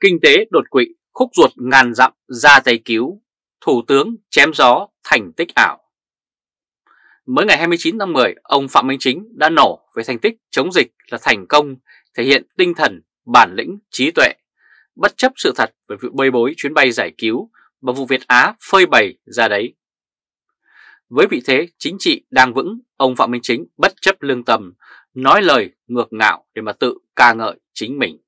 Kinh tế đột quỵ, khúc ruột ngàn dặm ra tay cứu, Thủ tướng chém gió thành tích ảo. Mới ngày 29 tháng 10, ông Phạm Minh Chính đã nổ về thành tích chống dịch là thành công, thể hiện tinh thần, bản lĩnh, trí tuệ, bất chấp sự thật về vụ bê bối chuyến bay giải cứu và vụ Việt Á phơi bày ra đấy. Với vị thế chính trị đang vững, ông Phạm Minh Chính bất chấp lương tâm nói lời ngược ngạo để mà tự ca ngợi chính mình.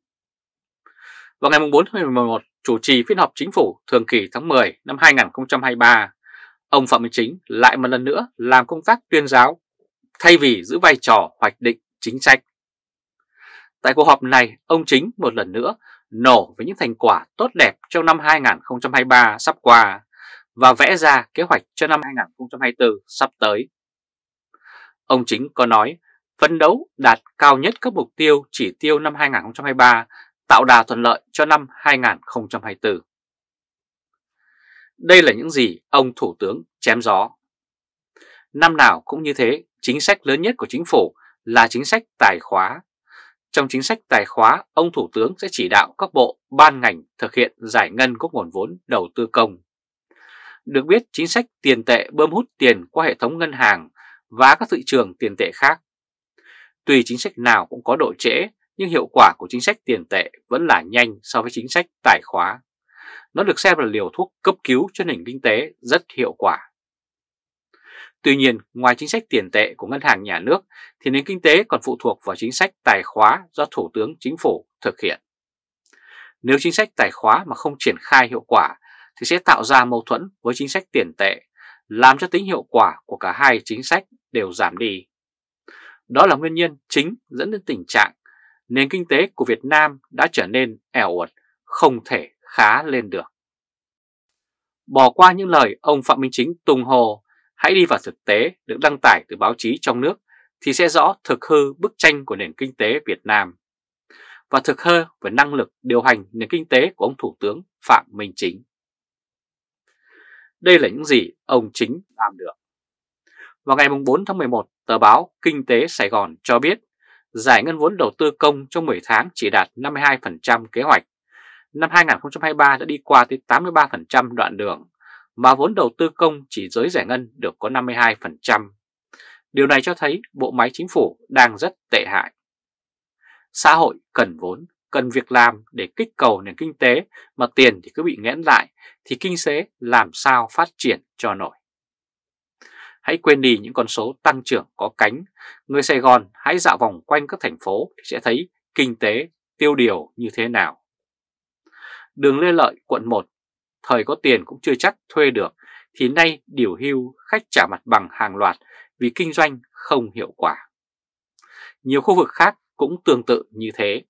Vào ngày 4 tháng 11, chủ trì phiên họp chính phủ thường kỳ tháng 10 năm 2023, ông Phạm Minh Chính lại một lần nữa làm công tác tuyên giáo thay vì giữ vai trò hoạch định chính sách. Tại cuộc họp này, ông Chính một lần nữa nổ với những thành quả tốt đẹp trong năm 2023 sắp qua và vẽ ra kế hoạch cho năm 2024 sắp tới. Ông Chính có nói, phấn đấu đạt cao nhất các mục tiêu chỉ tiêu năm 2023 tạo đà thuận lợi cho năm 2024. Đây là những gì ông Thủ tướng chém gió. Năm nào cũng như thế, chính sách lớn nhất của chính phủ là chính sách tài khóa. Trong chính sách tài khóa, ông Thủ tướng sẽ chỉ đạo các bộ, ban ngành thực hiện giải ngân các nguồn vốn đầu tư công. Được biết, chính sách tiền tệ bơm hút tiền qua hệ thống ngân hàng và các thị trường tiền tệ khác. Tùy chính sách nào cũng có độ trễ, nhưng hiệu quả của chính sách tiền tệ vẫn là nhanh so với chính sách tài khóa. Nó được xem là liều thuốc cấp cứu cho nền kinh tế rất hiệu quả. Tuy nhiên, ngoài chính sách tiền tệ của ngân hàng nhà nước thì nền kinh tế còn phụ thuộc vào chính sách tài khóa do Thủ tướng Chính phủ thực hiện. Nếu chính sách tài khóa mà không triển khai hiệu quả thì sẽ tạo ra mâu thuẫn với chính sách tiền tệ, làm cho tính hiệu quả của cả hai chính sách đều giảm đi. Đó là nguyên nhân chính dẫn đến tình trạng nền kinh tế của Việt Nam đã trở nên ẻo uột, không thể khá lên được. Bỏ qua những lời ông Phạm Minh Chính tung hồ, hãy đi vào thực tế được đăng tải từ báo chí trong nước thì sẽ rõ thực hư bức tranh của nền kinh tế Việt Nam và thực hư về năng lực điều hành nền kinh tế của ông Thủ tướng Phạm Minh Chính. Đây là những gì ông Chính làm được. Vào ngày 4 tháng 11, tờ báo Kinh tế Sài Gòn cho biết giải ngân vốn đầu tư công trong 10 tháng chỉ đạt 52% kế hoạch. Năm 2023 đã đi qua tới 83% đoạn đường, mà vốn đầu tư công chỉ giới giải ngân được có 52%. Điều này cho thấy bộ máy chính phủ đang rất tệ hại. Xã hội cần vốn, cần việc làm để kích cầu nền kinh tế, mà tiền thì cứ bị nghẽn lại, thì kinh tế làm sao phát triển cho nổi. Hãy quên đi những con số tăng trưởng có cánh. Người Sài Gòn hãy dạo vòng quanh các thành phố thì sẽ thấy kinh tế tiêu điều như thế nào. Đường Lê Lợi, quận 1, thời có tiền cũng chưa chắc thuê được, thì nay điều hưu khách trả mặt bằng hàng loạt vì kinh doanh không hiệu quả. Nhiều khu vực khác cũng tương tự như thế.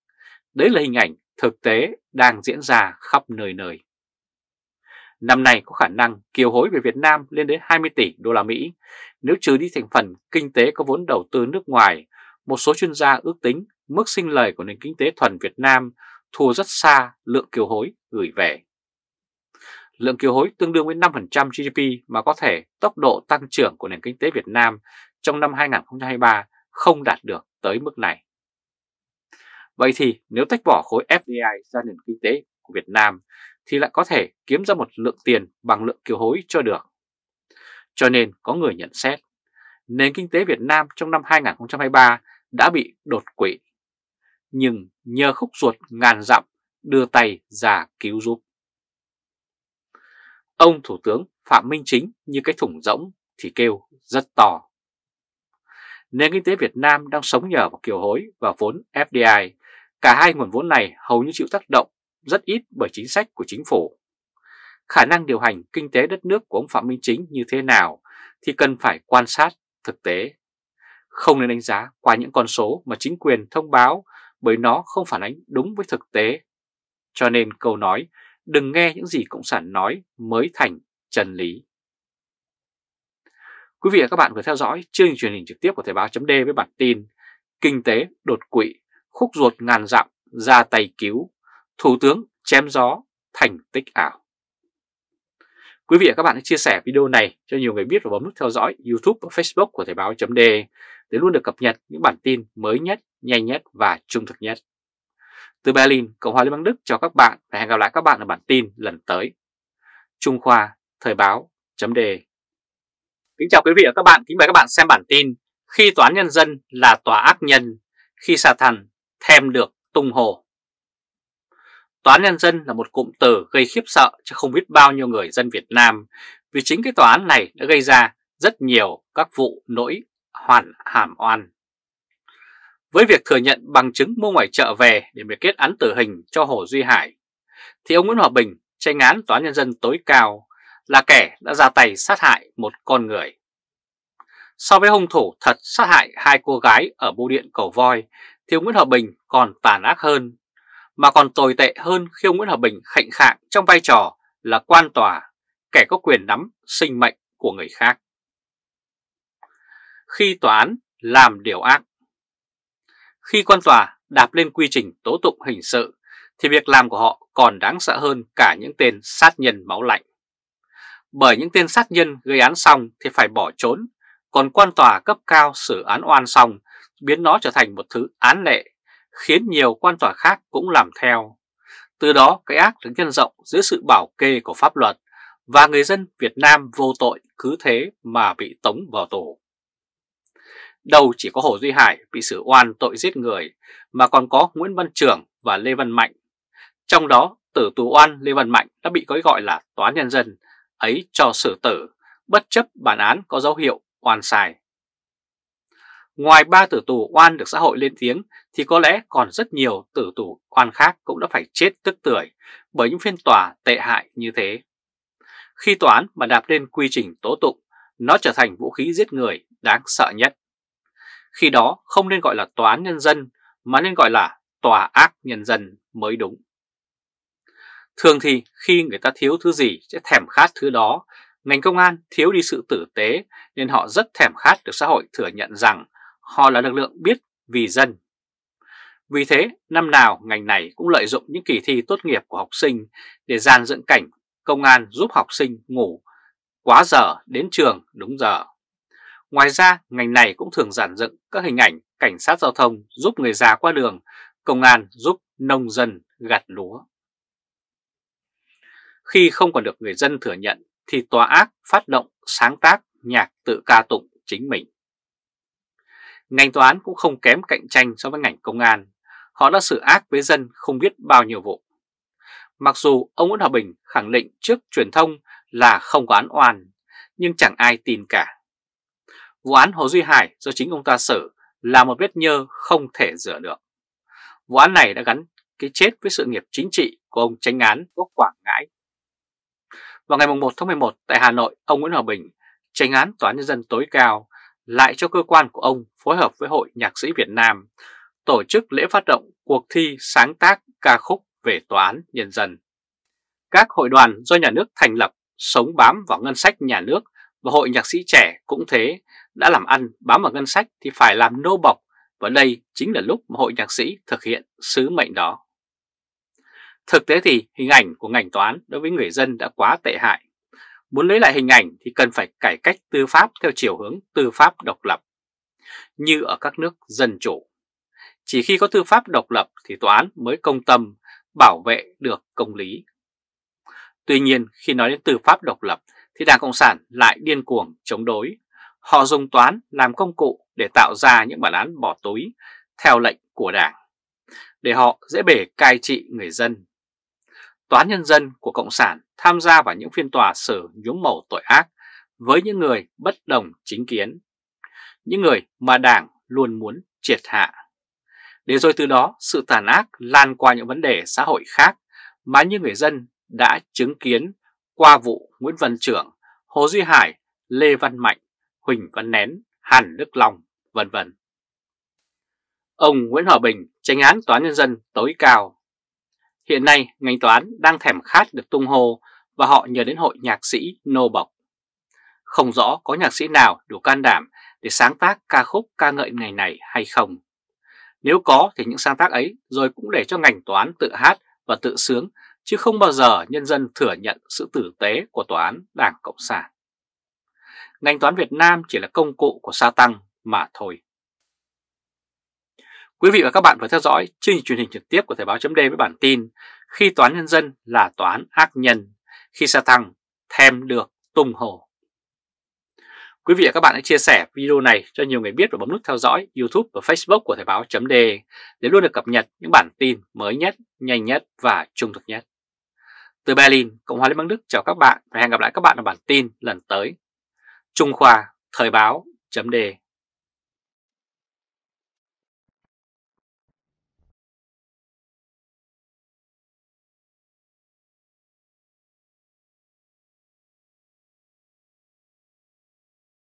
Đấy là hình ảnh thực tế đang diễn ra khắp nơi nơi năm nay có khả năng kiều hối về Việt Nam lên đến 20 tỷ đô la Mỹ. Nếu trừ đi thành phần kinh tế có vốn đầu tư nước ngoài, một số chuyên gia ước tính mức sinh lời của nền kinh tế thuần Việt Nam thua rất xa lượng kiều hối gửi về. Lượng kiều hối tương đương với 5% GDP mà có thể tốc độ tăng trưởng của nền kinh tế Việt Nam trong năm 2023 không đạt được tới mức này. Vậy thì nếu tách bỏ khối FDI ra nền kinh tế của Việt Nam thì lại có thể kiếm ra một lượng tiền bằng lượng kiều hối cho được. Cho nên có người nhận xét, nền kinh tế Việt Nam trong năm 2023 đã bị đột quỵ, nhưng nhờ khúc ruột ngàn dặm đưa tay ra cứu giúp. Ông Thủ tướng Phạm Minh Chính như cái thủng rỗng thì kêu rất to. Nền kinh tế Việt Nam đang sống nhờ vào kiều hối và vốn FDI, cả hai nguồn vốn này hầu như chịu tác động rất ít bởi chính sách của chính phủ. Khả năng điều hành kinh tế đất nước của ông Phạm Minh Chính như thế nào thì cần phải quan sát thực tế. Không nên đánh giá qua những con số mà chính quyền thông báo bởi nó không phản ánh đúng với thực tế. Cho nên câu nói đừng nghe những gì Cộng sản nói mới thành chân lý. Quý vị và các bạn vừa theo dõi chương trình truyền hình trực tiếp của Thời báo chấm với bản tin Kinh tế đột quỵ, khúc ruột ngàn dặm ra tay cứu Thủ tướng chém gió thành tích ảo. Quý vị và các bạn hãy chia sẻ video này cho nhiều người biết và bấm nút theo dõi YouTube và Facebook của Thời báo .d để luôn được cập nhật những bản tin mới nhất, nhanh nhất và trung thực nhất. Từ Berlin, Cộng hòa Liên bang Đức chào các bạn và hẹn gặp lại các bạn ở bản tin lần tới. Trung Khoa, Thời báo .d Kính chào quý vị và các bạn, kính mời các bạn xem bản tin Khi Tòa án Nhân dân là tòa ác nhân, khi xà Satan thèm được tung hồ. Tòa án nhân dân là một cụm từ gây khiếp sợ cho không biết bao nhiêu người dân Việt Nam vì chính cái tòa án này đã gây ra rất nhiều các vụ nỗi hoàn hàm oan. Với việc thừa nhận bằng chứng mua ngoài chợ về để bị kết án tử hình cho Hồ Duy Hải, thì ông Nguyễn Hòa Bình tranh án Tòa án Nhân dân tối cao là kẻ đã ra tay sát hại một con người. So với hung thủ thật sát hại hai cô gái ở bưu điện Cầu Voi thì ông Nguyễn Hòa Bình còn tàn ác hơn mà còn tồi tệ hơn khi ông Nguyễn Hòa Bình khạnh khạng trong vai trò là quan tòa, kẻ có quyền nắm sinh mệnh của người khác. Khi tòa án làm điều ác Khi quan tòa đạp lên quy trình tố tụng hình sự thì việc làm của họ còn đáng sợ hơn cả những tên sát nhân máu lạnh. Bởi những tên sát nhân gây án xong thì phải bỏ trốn, còn quan tòa cấp cao xử án oan xong biến nó trở thành một thứ án lệ khiến nhiều quan tòa khác cũng làm theo. Từ đó cái ác được nhân rộng dưới sự bảo kê của pháp luật và người dân Việt Nam vô tội cứ thế mà bị tống vào tù. Đâu chỉ có Hồ Duy Hải bị xử oan tội giết người mà còn có Nguyễn Văn Trường và Lê Văn Mạnh. Trong đó tử tù oan Lê Văn Mạnh đã bị cái gọi là tòa nhân dân ấy cho xử tử bất chấp bản án có dấu hiệu oan sai. Ngoài ba tử tù oan được xã hội lên tiếng thì có lẽ còn rất nhiều tử tù oan khác cũng đã phải chết tức tưởi bởi những phiên tòa tệ hại như thế. Khi tòa án mà đạp lên quy trình tố tụng, nó trở thành vũ khí giết người đáng sợ nhất. Khi đó không nên gọi là tòa án nhân dân mà nên gọi là tòa ác nhân dân mới đúng. Thường thì khi người ta thiếu thứ gì sẽ thèm khát thứ đó, ngành công an thiếu đi sự tử tế nên họ rất thèm khát được xã hội thừa nhận rằng Họ là lực lượng biết vì dân. Vì thế, năm nào ngành này cũng lợi dụng những kỳ thi tốt nghiệp của học sinh để gian dựng cảnh công an giúp học sinh ngủ quá giờ đến trường đúng giờ. Ngoài ra, ngành này cũng thường giản dựng các hình ảnh cảnh sát giao thông giúp người già qua đường, công an giúp nông dân gặt lúa. Khi không còn được người dân thừa nhận thì tòa ác phát động sáng tác nhạc tự ca tụng chính mình. Ngành tòa án cũng không kém cạnh tranh so với ngành công an. Họ đã xử ác với dân không biết bao nhiêu vụ. Mặc dù ông Nguyễn Hòa Bình khẳng định trước truyền thông là không có án oan, nhưng chẳng ai tin cả. Vụ án Hồ Duy Hải do chính ông ta xử là một vết nhơ không thể rửa được. Vụ án này đã gắn cái chết với sự nghiệp chính trị của ông tranh án Quốc Quảng Ngãi. Vào ngày 1 tháng 11 tại Hà Nội, ông Nguyễn Hòa Bình, tranh án Tòa án Nhân dân tối cao, lại cho cơ quan của ông phối hợp với Hội Nhạc sĩ Việt Nam tổ chức lễ phát động cuộc thi sáng tác ca khúc về Tòa án Nhân dân. Các hội đoàn do nhà nước thành lập sống bám vào ngân sách nhà nước và hội nhạc sĩ trẻ cũng thế, đã làm ăn bám vào ngân sách thì phải làm nô bọc và đây chính là lúc mà hội nhạc sĩ thực hiện sứ mệnh đó. Thực tế thì hình ảnh của ngành toán đối với người dân đã quá tệ hại Muốn lấy lại hình ảnh thì cần phải cải cách tư pháp theo chiều hướng tư pháp độc lập, như ở các nước dân chủ. Chỉ khi có tư pháp độc lập thì tòa án mới công tâm, bảo vệ được công lý. Tuy nhiên, khi nói đến tư pháp độc lập thì Đảng Cộng sản lại điên cuồng chống đối. Họ dùng toán làm công cụ để tạo ra những bản án bỏ túi theo lệnh của Đảng, để họ dễ bể cai trị người dân Toán Nhân dân của Cộng sản tham gia vào những phiên tòa xử nhuốm màu tội ác với những người bất đồng chính kiến, những người mà Đảng luôn muốn triệt hạ. Để rồi từ đó sự tàn ác lan qua những vấn đề xã hội khác mà như người dân đã chứng kiến qua vụ Nguyễn Văn Trưởng, Hồ Duy Hải, Lê Văn Mạnh, Huỳnh Văn Nén, Hàn Đức Long, vân vân. Ông Nguyễn Hòa Bình, tranh án Tòa Nhân dân tối cao Hiện nay, ngành toán đang thèm khát được tung hô và họ nhờ đến hội nhạc sĩ Nô Bộc. Không rõ có nhạc sĩ nào đủ can đảm để sáng tác ca khúc ca ngợi ngày này hay không. Nếu có thì những sáng tác ấy rồi cũng để cho ngành toán tự hát và tự sướng, chứ không bao giờ nhân dân thừa nhận sự tử tế của tòa án Đảng Cộng sản. Ngành toán Việt Nam chỉ là công cụ của sa tăng mà thôi. Quý vị và các bạn vừa theo dõi chương trình truyền hình trực tiếp của Thời báo chấm với bản tin Khi Toán Nhân dân là toán ác nhân, khi sa thăng thêm được tung hổ. Quý vị và các bạn hãy chia sẻ video này cho nhiều người biết và bấm nút theo dõi YouTube và Facebook của Thời báo chấm để luôn được cập nhật những bản tin mới nhất, nhanh nhất và trung thực nhất. Từ Berlin, Cộng hòa Liên bang Đức chào các bạn và hẹn gặp lại các bạn ở bản tin lần tới. Trung Khoa, Thời báo, chấm